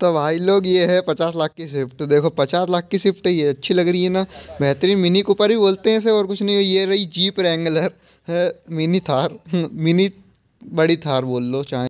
तो भाई लोग ये है पचास लाख की स्विफ्ट देखो पचास लाख की स्विफ्ट ये अच्छी लग रही है ना बेहतरीन मिनी कूपर ही बोलते हैं इसे और कुछ नहीं ये रही जीप रेंगलर है मिनी थार मिनी बड़ी थार बोल लो चाहे